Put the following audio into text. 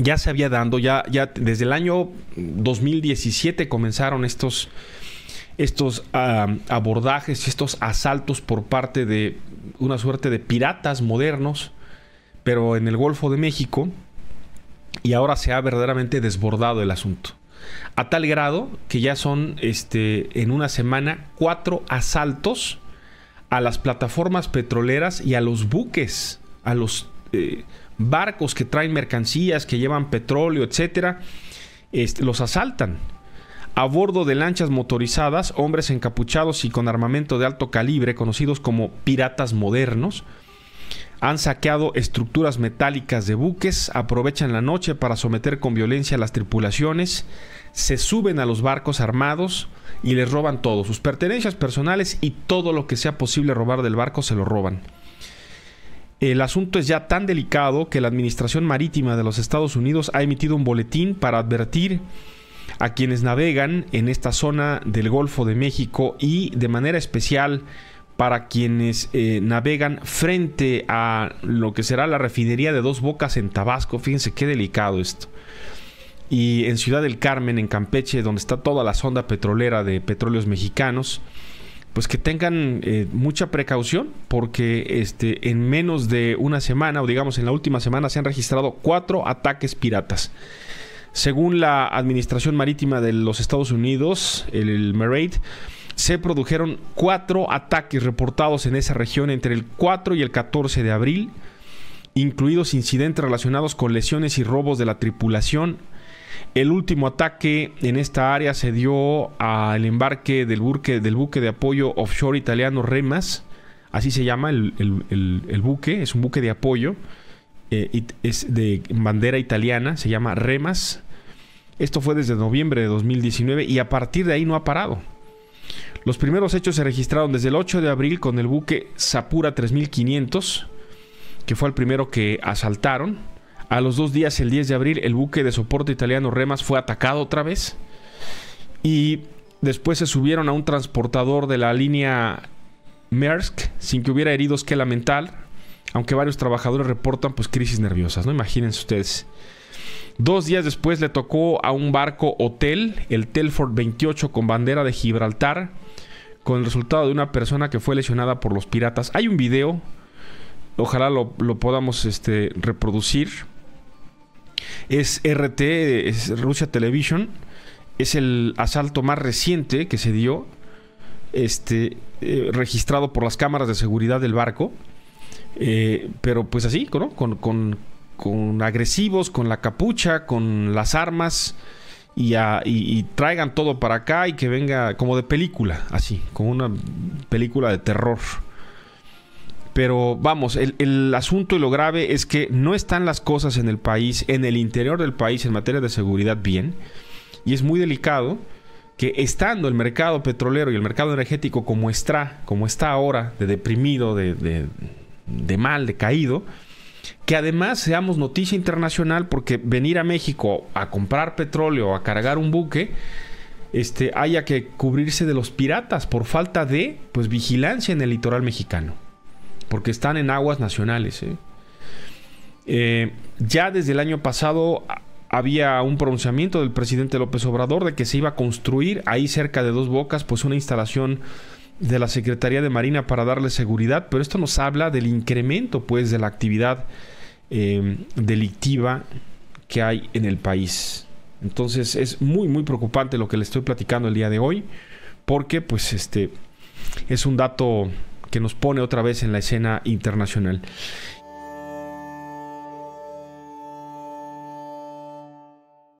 ya se había dando, ya, ya desde el año 2017 comenzaron estos, estos abordajes, estos asaltos por parte de una suerte de piratas modernos, pero en el Golfo de México, y ahora se ha verdaderamente desbordado el asunto. A tal grado que ya son este, en una semana cuatro asaltos a las plataformas petroleras y a los buques, a los eh, barcos que traen mercancías, que llevan petróleo, etcétera, este, los asaltan. A bordo de lanchas motorizadas, hombres encapuchados y con armamento de alto calibre, conocidos como piratas modernos, han saqueado estructuras metálicas de buques, aprovechan la noche para someter con violencia a las tripulaciones, se suben a los barcos armados y les roban todo, sus pertenencias personales y todo lo que sea posible robar del barco se lo roban. El asunto es ya tan delicado que la Administración Marítima de los Estados Unidos ha emitido un boletín para advertir a quienes navegan en esta zona del Golfo de México y de manera especial para quienes eh, navegan frente a lo que será la refinería de dos bocas en Tabasco. Fíjense qué delicado esto. Y en Ciudad del Carmen, en Campeche, donde está toda la sonda petrolera de petróleos mexicanos pues que tengan eh, mucha precaución porque este, en menos de una semana o digamos en la última semana se han registrado cuatro ataques piratas. Según la Administración Marítima de los Estados Unidos, el, el se produjeron cuatro ataques reportados en esa región entre el 4 y el 14 de abril, incluidos incidentes relacionados con lesiones y robos de la tripulación, el último ataque en esta área se dio al embarque del buque, del buque de apoyo offshore italiano Remas, así se llama el, buque, es un buque de apoyo, eh, es de bandera italiana, se llama Remas. Esto fue desde noviembre de 2019 y a partir de ahí no ha parado. Los primeros hechos se registraron desde el 8 de abril con el buque Sapura 3500, que fue el primero que asaltaron. A los dos días, el 10 de abril, el buque de soporte italiano Remas fue atacado otra vez. Y después se subieron a un transportador de la línea Maersk sin que hubiera heridos que lamentar. Aunque varios trabajadores reportan pues crisis nerviosas, ¿no? Imagínense ustedes. Dos días después le tocó a un barco hotel, el Telford 28 con bandera de Gibraltar, con el resultado de una persona que fue lesionada por los piratas. Hay un video, ojalá lo, podamos este, reproducir. Es RT, es Rusia Television. Es el asalto más reciente que se dio, este, eh, registrado por las cámaras de seguridad del barco. Eh, pero pues así, Con, agresivos, con la capucha, con las armas. Y, a, y, traigan todo para acá y que venga como de película, así, como una película de terror pero vamos, el, asunto y lo grave es que no están las cosas en el país, en el interior del país en materia de seguridad bien, y es muy delicado que estando el mercado petrolero y el mercado energético como está, ahora, de deprimido, de, mal, de caído, que además seamos noticia internacional porque venir a México a comprar petróleo, o a cargar un buque, este, haya que cubrirse de los piratas por falta de pues, vigilancia en el litoral mexicano porque están en aguas nacionales. ¿eh? Eh, ya desde el año pasado había un pronunciamiento del presidente López Obrador de que se iba a construir ahí cerca de Dos Bocas pues una instalación de la Secretaría de Marina para darle seguridad, pero esto nos habla del incremento pues de la actividad em, delictiva que hay en el país. Entonces es muy muy preocupante lo que le estoy platicando el día de hoy porque pues este es un dato que nos pone otra vez en la escena internacional.